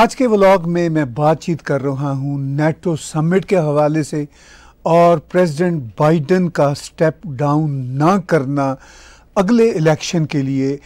आज के व्लॉग में मैं बातचीत कर रहा हूँ नेटो समिट के हवाले से और प्रेसिडेंट बाइडेन का स्टेप डाउन ना करना अगले इलेक्शन के लिए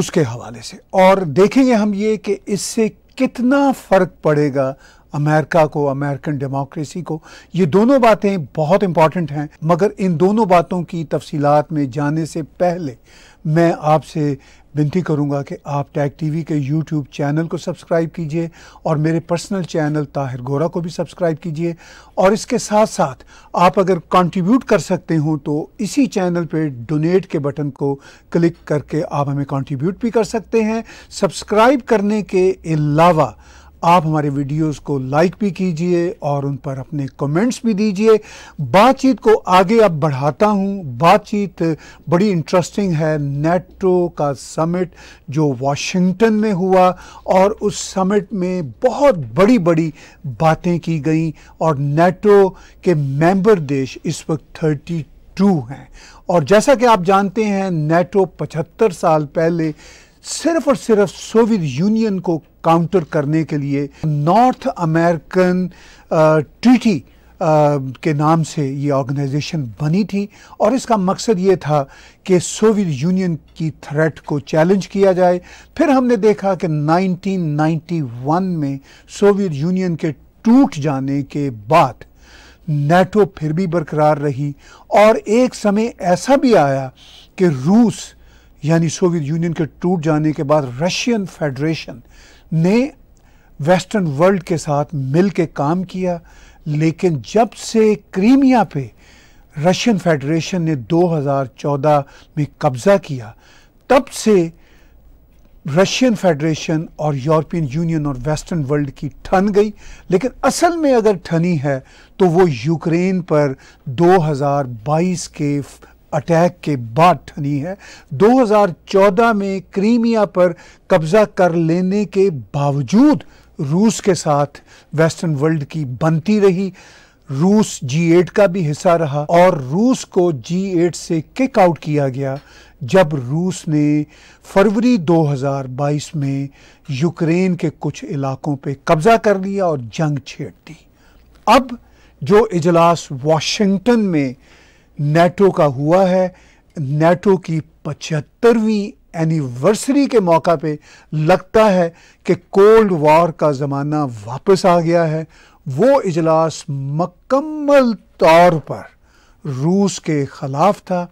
उसके हवाले से और देखेंगे हम ये कि इससे कितना फ़र्क पड़ेगा अमेरिका को अमेरिकन डेमोक्रेसी को ये दोनों बातें बहुत इम्पॉर्टेंट हैं मगर इन दोनों बातों की तफसीलात में जाने से पहले मैं आपसे विनती करूंगा कि आप टैग टीवी के यूट्यूब चैनल को सब्सक्राइब कीजिए और मेरे पर्सनल चैनल ताहिर गोरा को भी सब्सक्राइब कीजिए और इसके साथ साथ आप अगर कंट्रीब्यूट कर सकते हो तो इसी चैनल पे डोनेट के बटन को क्लिक करके आप हमें कंट्रीब्यूट भी कर सकते हैं सब्सक्राइब करने के अलावा आप हमारे वीडियोस को लाइक भी कीजिए और उन पर अपने कमेंट्स भी दीजिए बातचीत को आगे अब बढ़ाता हूँ बातचीत बड़ी इंटरेस्टिंग है नेटो का समिट जो वाशिंगटन में हुआ और उस समिट में बहुत बड़ी बड़ी बातें की गई और नेटो के मेंबर देश इस वक्त थर्टी टू हैं और जैसा कि आप जानते हैं नेटो पचहत्तर साल पहले सिर्फ और सिर्फ सोवियत यूनियन को काउंटर करने के लिए नॉर्थ अमेरिकन ट्रीटी के नाम से ये ऑर्गेनाइजेशन बनी थी और इसका मकसद ये था कि सोवियत यूनियन की थ्रेट को चैलेंज किया जाए फिर हमने देखा कि 1991 में सोवियत यूनियन के टूट जाने के बाद नेटो फिर भी बरकरार रही और एक समय ऐसा भी आया कि रूस यानी सोवियत यूनियन के टूट जाने के बाद रशियन फेडरेशन ने वेस्टर्न वर्ल्ड के साथ मिल के काम किया लेकिन जब से क्रीमिया पे रशियन फेडरेशन ने 2014 में कब्ज़ा किया तब से रशियन फेडरेशन और यूरोपियन यूनियन और वेस्टर्न वर्ल्ड की ठन गई लेकिन असल में अगर ठनी है तो वो यूक्रेन पर 2022 के अटैक के बाद ठनी है 2014 में क्रीमिया पर कब्जा कर लेने के बावजूद रूस के साथ वेस्टर्न वर्ल्ड की बनती रही रूस जी एट का भी हिस्सा रहा और रूस को जी एट से किक आउट किया गया जब रूस ने फरवरी 2022 में यूक्रेन के कुछ इलाकों पे कब्जा कर लिया और जंग छेड़ दी अब जो इजलास वाशिंगटन में नेटो का हुआ है नेटो की पचहत्तरवीं एनिवर्सरी के मौका पे लगता है कि कोल्ड वॉर का ज़माना वापस आ गया है वो इजलास मकम्मल तौर पर रूस के ख़िलाफ़ था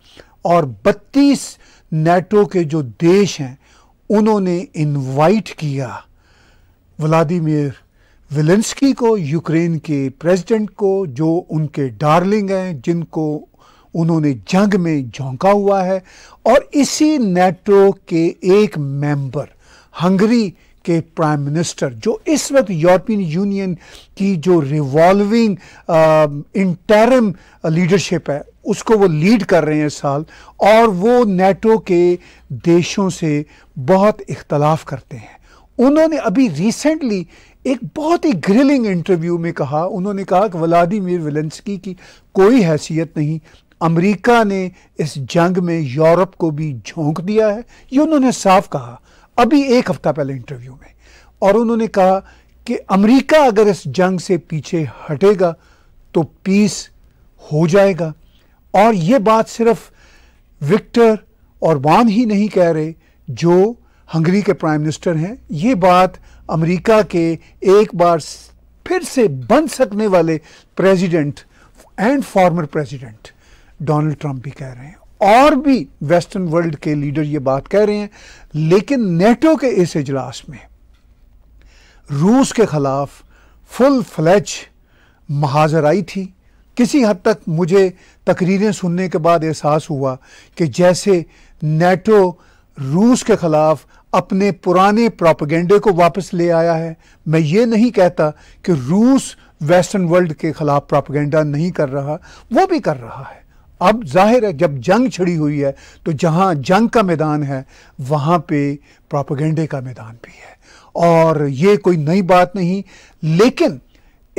और 32 नेटो के जो देश हैं उन्होंने इनवाइट किया व्लादिमीर विलेंस्की को यूक्रेन के प्रेसिडेंट को जो उनके डार्लिंग हैं जिनको उन्होंने जंग में झोंका हुआ है और इसी नेटो के एक मेंबर हंगरी के प्राइम मिनिस्टर जो इस वक्त यूरोपियन यूनियन की जो रिवॉल्विंग इंटरम लीडरशिप है उसको वो लीड कर रहे हैं इस साल और वो नेटो के देशों से बहुत इख्तलाफ करते हैं उन्होंने अभी रिसेंटली एक बहुत ही ग्रिलिंग इंटरव्यू में कहा उन्होंने कहा कि व्लादिमीर विलेंसकी की कोई हैसियत नहीं अमेरिका ने इस जंग में यूरोप को भी झोंक दिया है ये उन्होंने साफ कहा अभी एक हफ्ता पहले इंटरव्यू में और उन्होंने कहा कि अमेरिका अगर इस जंग से पीछे हटेगा तो पीस हो जाएगा और ये बात सिर्फ विक्टर और वान ही नहीं कह रहे जो हंगरी के प्राइम मिनिस्टर हैं ये बात अमेरिका के एक बार फिर से बन सकने वाले president and former president Donald Trump भी कह रहे हैं और भी वेस्टर्न वर्ल्ड के लीडर ये बात कह रहे हैं लेकिन नेटो के इस इजलास में रूस के खिलाफ फुल फ्लैज महाजर आई थी किसी हद तक मुझे तकरीरें सुनने के बाद एहसास हुआ कि जैसे नेटो रूस के खिलाफ अपने पुराने प्रोपेगेंडे को वापस ले आया है मैं ये नहीं कहता कि रूस वेस्टर्न वर्ल्ड के खिलाफ प्रोपेगेंडा नहीं कर रहा वो भी कर रहा है अब जाहिर है जब जंग छिड़ी हुई है तो जहाँ जंग का मैदान है वहाँ पे प्रोपोगंडे का मैदान भी है और ये कोई नई बात नहीं लेकिन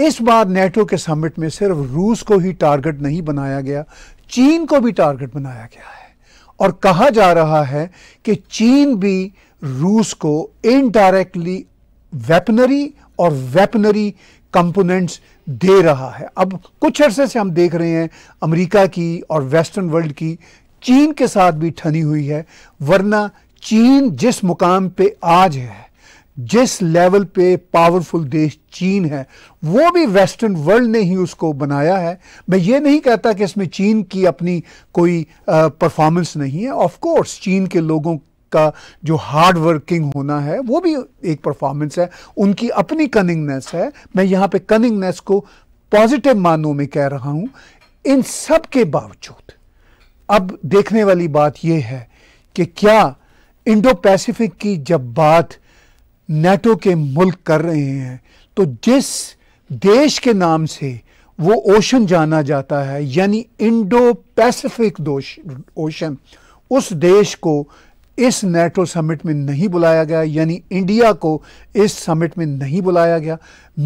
इस बार नेटो के समिट में सिर्फ रूस को ही टारगेट नहीं बनाया गया चीन को भी टारगेट बनाया गया है और कहा जा रहा है कि चीन भी रूस को इनडायरेक्टली वेपनरी और वेपनरी कंपोनेंट्स दे रहा है अब कुछ अरसे से हम देख रहे हैं अमेरिका की और वेस्टर्न वर्ल्ड की चीन के साथ भी ठनी हुई है वरना चीन जिस मुकाम पे आज है जिस लेवल पे पावरफुल देश चीन है वो भी वेस्टर्न वर्ल्ड ने ही उसको बनाया है मैं ये नहीं कहता कि इसमें चीन की अपनी कोई परफॉर्मेंस नहीं है ऑफ कोर्स चीन के लोगों का जो हार्ड वर्किंग होना है वो भी एक परफॉर्मेंस है उनकी अपनी कनिंगनेस है मैं यहाँ पे कनिंगनेस को पॉजिटिव मानों में कह रहा हूँ इन सब के बावजूद अब देखने वाली बात यह है कि क्या इंडो पैसिफिक की जब बात नेटो के मुल्क कर रहे हैं तो जिस देश के नाम से वो ओशन जाना जाता है यानी इंडो पैसिफिक ओशन उस देश को इस नेटो समिट में नहीं बुलाया गया यानी इंडिया को इस समिट में नहीं बुलाया गया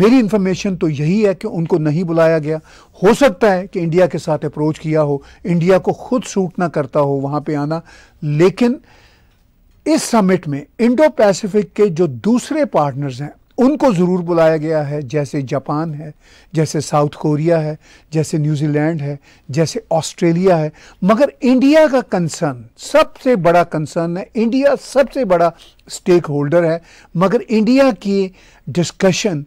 मेरी इंफॉर्मेशन तो यही है कि उनको नहीं बुलाया गया हो सकता है कि इंडिया के साथ अप्रोच किया हो इंडिया को खुद सूट ना करता हो वहां पे आना लेकिन इस समिट में इंडो पैसिफिक के जो दूसरे पार्टनर्स हैं उनको ज़रूर बुलाया गया है जैसे जापान है जैसे साउथ कोरिया है जैसे न्यूजीलैंड है जैसे ऑस्ट्रेलिया है मगर इंडिया का कंसर्न सबसे बड़ा कंसर्न है इंडिया सबसे बड़ा स्टेक होल्डर है मगर इंडिया की डिस्कशन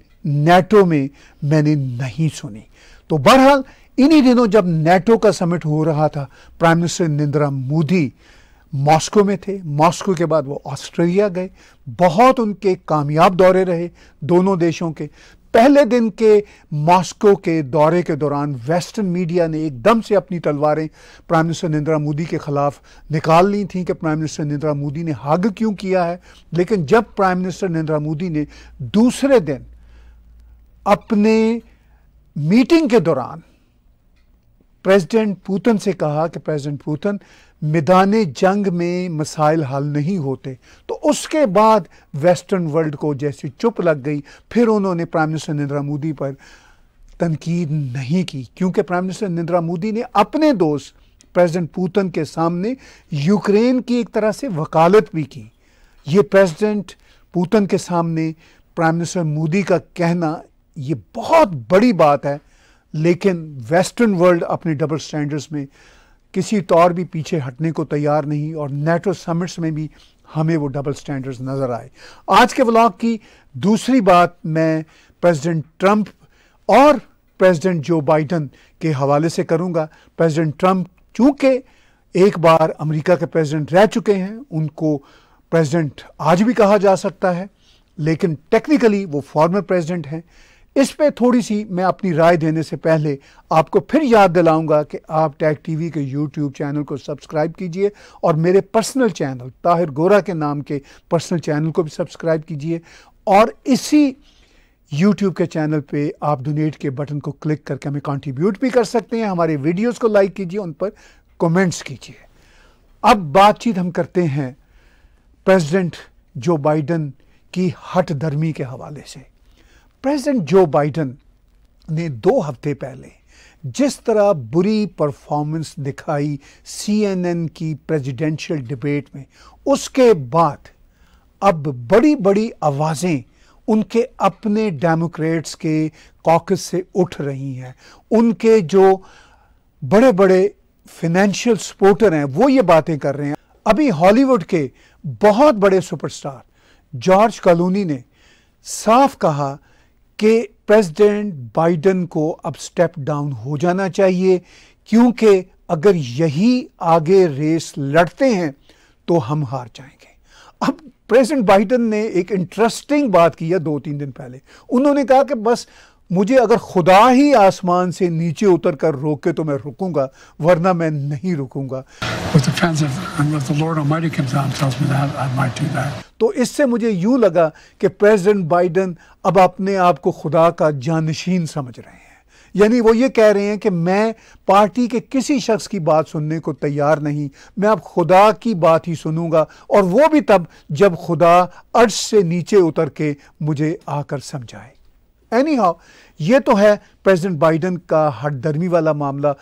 नेटो में मैंने नहीं सुनी तो बहरहाल इन्हीं दिनों जब नेटो का समिट हो रहा था prime minister Narendra Modi Moscow में थे मॉस्को के बाद वो ऑस्ट्रेलिया गए बहुत उनके कामयाब दौरे रहे दोनों देशों के पहले दिन के मॉस्को के दौरे के दौरान वेस्टर्न मीडिया ने एकदम से अपनी तलवारें प्राइम मिनिस्टर नरेंद्र मोदी के खिलाफ निकाल ली थी कि प्राइम मिनिस्टर नरेंद्र मोदी ने हग क्यों किया है लेकिन जब प्राइम मिनिस्टर नरेंद्र मोदी ने दूसरे दिन अपने मीटिंग के दौरान प्रेसिडेंट पुतन से कहा कि प्रेसिडेंट पुतन मैदान जंग में मसाइल हल नहीं होते तो उसके बाद वेस्टर्न वर्ल्ड को जैसे चुप लग गई फिर उन्होंने प्राइम मिनिस्टर नरेंद्र मोदी पर तनकीद नहीं की क्योंकि प्राइम मिनिस्टर नरेंद्र मोदी ने अपने दोस्त प्रेसिडेंट पुतिन के सामने यूक्रेन की एक तरह से वकालत भी की ये प्रेसिडेंट पुतिन के सामने प्राइम मिनिस्टर मोदी का कहना ये बहुत बड़ी बात है लेकिन वेस्टर्न वर्ल्ड अपने डबल स्टैंडर्ड्स में किसी तौर भी पीछे हटने को तैयार नहीं और नेटो समिट्स में भी हमें वो डबल स्टैंडर्ड्स नज़र आए आज के ब्लॉग की दूसरी बात मैं प्रेसिडेंट ट्रंप और प्रेसिडेंट जो बाइडन के हवाले से करूंगा प्रेसिडेंट ट्रंप चूंकि एक बार अमेरिका के प्रेसिडेंट रह चुके हैं उनको प्रेसिडेंट आज भी कहा जा सकता है लेकिन टेक्निकली वो फॉर्मर प्रेसिडेंट हैं इस पे थोड़ी सी मैं अपनी राय देने से पहले आपको फिर याद दिलाऊंगा कि आप टैग टीवी के यूट्यूब चैनल को सब्सक्राइब कीजिए और मेरे पर्सनल चैनल ताहिर गोरा के नाम के पर्सनल चैनल को भी सब्सक्राइब कीजिए और इसी यूट्यूब के चैनल पे आप डोनेट के बटन को क्लिक करके हमें कंट्रीब्यूट भी कर सकते हैं हमारे वीडियोस को लाइक कीजिए उन पर कमेंट्स कीजिए अब बातचीत हम करते हैं प्रेसिडेंट जो बाइडन की हट धर्मी के हवाले से प्रेसिडेंट जो बाइडन ने दो हफ्ते पहले जिस तरह बुरी परफॉर्मेंस दिखाई सीएनएन की प्रेसिडेंशियल डिबेट में उसके बाद अब बड़ी बड़ी आवाज़ें उनके अपने डेमोक्रेट्स के कॉकस से उठ रही हैं उनके जो बड़े बड़े फिनेंशियल सपोर्टर हैं वो ये बातें कर रहे हैं अभी हॉलीवुड के बहुत बड़े सुपरस्टार जॉर्ज कलोनी ने साफ कहा कि प्रेसिडेंट बाइडन को अब स्टेप डाउन हो जाना चाहिए क्योंकि अगर यही आगे रेस लड़ते हैं तो हम हार जाएंगे अब प्रेसिडेंट बाइडन ने एक इंटरेस्टिंग बात की है दो तीन दिन पहले उन्होंने कहा कि बस मुझे अगर खुदा ही आसमान से नीचे उतर कर रोके तो मैं रुकूंगा वरना मैं नहीं रुकूंगा तो इससे मुझे यूं लगा कि प्रेसिडेंट बाइडन अब अपने आप को खुदा का जानशीन समझ रहे हैं यानी वो ये कह रहे हैं कि मैं पार्टी के किसी शख्स की बात सुनने को तैयार नहीं मैं अब खुदा की बात ही सुनूंगा और वो भी तब जब खुदा अर्श से नीचे उतर के मुझे आकर समझाए एनी हाउ ये तो है प्रेसिडेंट बाइडन का हटदर्मी वाला मामला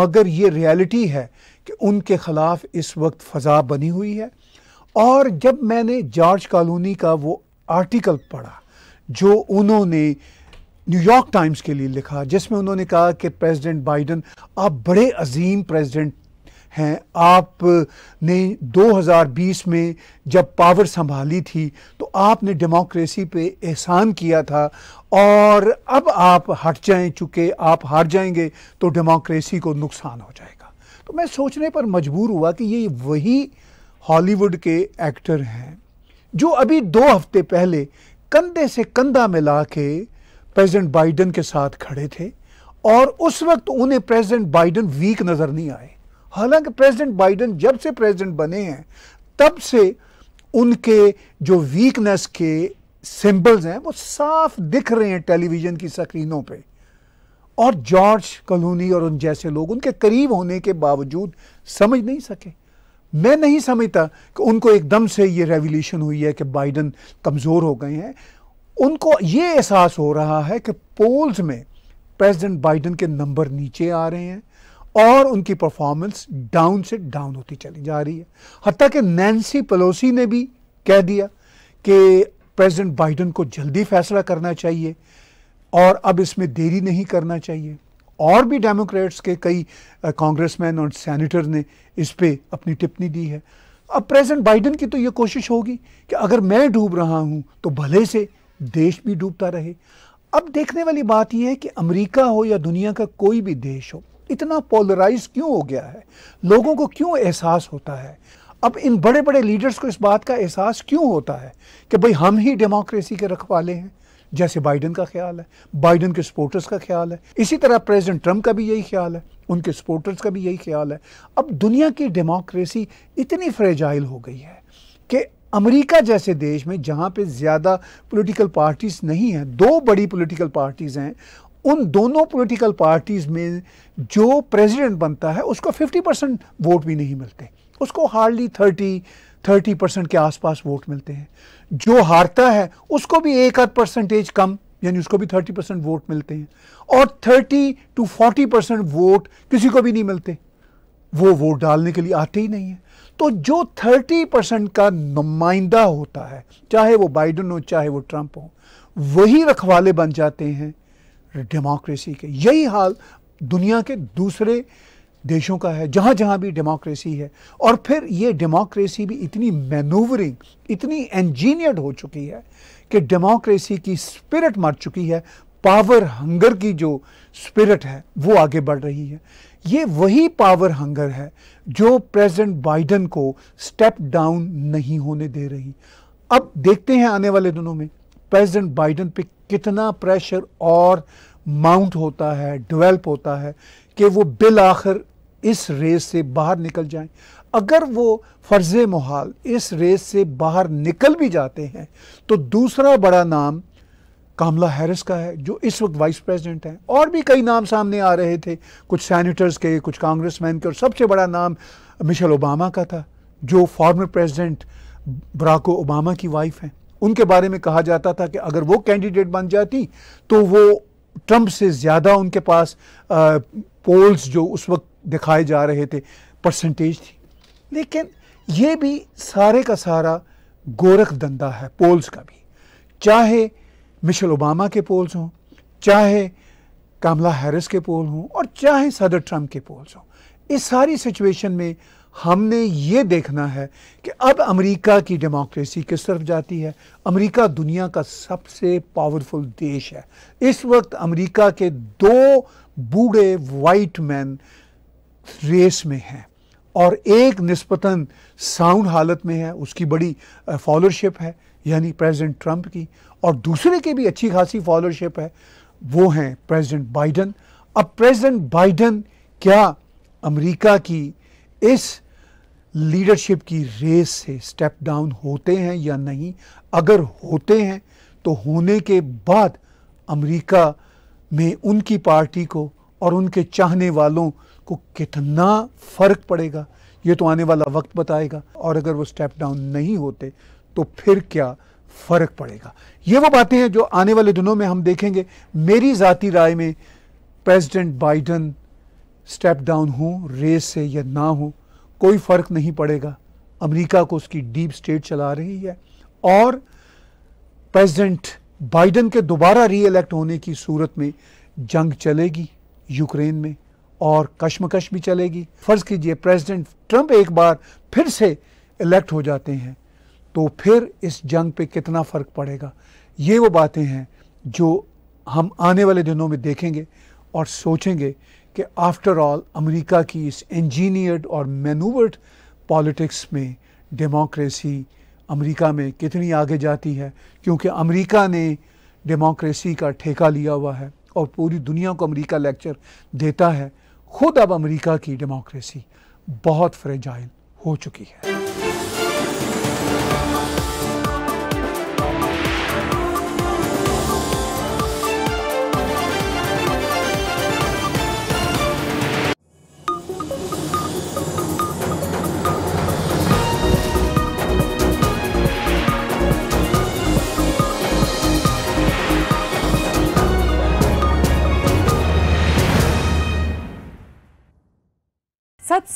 मगर ये रियलिटी है कि उनके ख़िलाफ़ इस वक्त फ़जा बनी हुई है और जब मैंने जॉर्ज कॉलोनी का वो आर्टिकल पढ़ा जो उन्होंने न्यूयॉर्क टाइम्स के लिए लिखा जिसमें उन्होंने कहा कि प्रेसिडेंट बाइडन आप बड़े अजीम प्रेसिडेंट हैं आपने 2020 में जब पावर संभाली थी तो आपने डेमोक्रेसी पे एहसान किया था और अब आप हट जाएं चुके आप हार जाएंगे तो डेमोक्रेसी को नुकसान हो जाएगा तो मैं सोचने पर मजबूर हुआ कि ये वही हॉलीवुड के एक्टर हैं जो अभी दो हफ्ते पहले कंधे से कंधा मिला के प्रेजिडेंट बाइडन के साथ खड़े थे और उस वक्त उन्हें प्रेसिडेंट बाइडन वीक नज़र नहीं आए हालांकि प्रेसिडेंट बाइडन जब से प्रेसिडेंट बने हैं तब से उनके जो वीकनेस के सिंबल्स हैं वो साफ दिख रहे हैं टेलीविज़न की स्क्रीनों पे और जॉर्ज कलोनी और उन जैसे लोग उनके करीब होने के बावजूद समझ नहीं सके मैं नहीं समझता कि उनको एकदम से ये रेवोल्यूशन हुई है कि बाइडन कमज़ोर हो गए हैं उनको ये एहसास हो रहा है कि पोल्स में प्रेसिडेंट बाइडन के नंबर नीचे आ रहे हैं और उनकी परफॉर्मेंस डाउन से डाउन होती चली जा रही है हती कि नैन्सी पलोसी ने भी कह दिया कि प्रेसिडेंट बाइडन को जल्दी फैसला करना चाहिए और अब इसमें देरी नहीं करना चाहिए और भी डेमोक्रेट्स के कई कांग्रेसमैन और सैनिटर ने इस पर अपनी टिप्पणी दी है अब प्रेसिडेंट बाइडन की तो ये कोशिश होगी कि अगर मैं डूब रहा हूँ तो भले से देश भी डूबता रहे अब देखने वाली बात यह है कि अमेरिका हो या दुनिया का कोई भी देश हो इतना पोलराइज क्यों हो गया है लोगों को क्यों एहसास होता है अब इन बड़े बड़े लीडर्स को इस बात का एहसास क्यों होता है कि भाई हम ही डेमोक्रेसी के रखवाले हैं जैसे बाइडन का ख्याल है बाइडन के सपोर्टर्स का ख्याल है इसी तरह प्रेसिडेंट ट्रंप का भी यही ख्याल है उनके सपोर्टर्स का भी यही ख्याल है अब दुनिया की डेमोक्रेसी इतनी फ्रेजाइल हो गई है कि अमेरिका जैसे देश में जहाँ पे ज़्यादा पॉलिटिकल पार्टीज़ नहीं हैं दो बड़ी पॉलिटिकल पार्टीज़ हैं उन दोनों पॉलिटिकल पार्टीज़ में जो प्रेसिडेंट बनता है उसको 50 परसेंट वोट भी नहीं मिलते उसको हार्डली 30 30 परसेंट के आसपास वोट मिलते हैं जो हारता है उसको भी एक आध परसेंटेज कम यानी उसको भी 30 परसेंट वोट मिलते हैं और 30 टू 40 परसेंट वोट किसी को भी नहीं मिलते वो वोट डालने के लिए आते ही नहीं है तो जो 30 परसेंट का नुमाइंदा होता है चाहे वो बाइडन हो चाहे वो ट्रंप हो वही रखवाले बन जाते हैं डेमोक्रेसी के यही हाल दुनिया के दूसरे देशों का है जहाँ जहाँ भी डेमोक्रेसी है और फिर ये डेमोक्रेसी भी इतनी मैनूवरिंग इतनी इंजीनियर्ड हो चुकी है कि डेमोक्रेसी की स्पिरिट मर चुकी है पावर हंगर की जो स्पिरिट है वो आगे बढ़ रही है ये वही पावर हंगर है जो प्रेसिडेंट बाइडन को स्टेप डाउन नहीं होने दे रही अब देखते हैं आने वाले दिनों में प्रेसिडेंट बाइडन पे कितना प्रेशर और माउंट होता है डेवलप होता है कि वो बिल आखिर इस रेस से बाहर निकल जाएं अगर वो फ़र्ज महाल इस रेस से बाहर निकल भी जाते हैं तो दूसरा बड़ा नाम कामला हैरिस का है जो इस वक्त वाइस प्रेसिडेंट हैं और भी कई नाम सामने आ रहे थे कुछ सैनिटर्स के कुछ कांग्रेसमैन के और सबसे बड़ा नाम मिशेल ओबामा का था जो फॉर्मर प्रेसिडेंट ब्राको ओबामा की वाइफ हैं उनके बारे में कहा जाता था कि अगर वो कैंडिडेट बन जाती तो वो ट्रंप से ज़्यादा उनके पास आ, पोल्स जो उस वक्त दिखाए जा रहे थे परसेंटेज थी लेकिन ये भी सारे का सारा गोरख धंधा है पोल्स का भी चाहे मिशेल ओबामा के पोल्स हों चाहे कामला हैरिस के पोल हों और चाहे सदर ट्रम्प के पोल्स हों इस सारी सिचुएशन में हमने ये देखना है कि अब अमेरिका की डेमोक्रेसी किस तरफ जाती है अमेरिका दुनिया का सबसे पावरफुल देश है इस वक्त अमेरिका के दो बूढ़े वाइट मैन रेस में हैं और एक नस्पतान साउंड हालत में है उसकी बड़ी फॉलोरशिप है यानी प्रेसिडेंट ट्रंप की और दूसरे की भी अच्छी खासी फॉलोरशिप है वो हैं प्रेसिडेंट बाइडन अब प्रेसिडेंट बाइडन क्या अमेरिका की इस लीडरशिप की रेस से स्टेप डाउन होते हैं या नहीं अगर होते हैं तो होने के बाद अमेरिका में उनकी पार्टी को और उनके चाहने वालों को कितना फ़र्क पड़ेगा ये तो आने वाला वक्त बताएगा और अगर वो स्टेप डाउन नहीं होते तो फिर क्या फ़र्क पड़ेगा ये वो बातें हैं जो आने वाले दिनों में हम देखेंगे मेरी ज़ाती राय में प्रेसिडेंट बाइडन स्टेप डाउन हो रेस से या ना हो कोई फ़र्क नहीं पड़ेगा अमेरिका को उसकी डीप स्टेट चला रही है और प्रेसिडेंट बाइडन के दोबारा रीइलेक्ट होने की सूरत में जंग चलेगी यूक्रेन में और कश्मकश भी चलेगी फ़र्ज़ कीजिए प्रेसिडेंट ट्रंप एक बार फिर से इलेक्ट हो जाते हैं तो फिर इस जंग पे कितना फ़र्क पड़ेगा ये वो बातें हैं जो हम आने वाले दिनों में देखेंगे और सोचेंगे कि आफ्टर ऑल अमेरिका की इस इंजीनियर्ड और मैनूवर्ड पॉलिटिक्स में डेमोक्रेसी अमेरिका में कितनी आगे जाती है क्योंकि अमेरिका ने डेमोक्रेसी का ठेका लिया हुआ है और पूरी दुनिया को अमेरिका लेक्चर देता है खुद अब अमेरिका की डेमोक्रेसी बहुत फ्रेजाइल हो चुकी है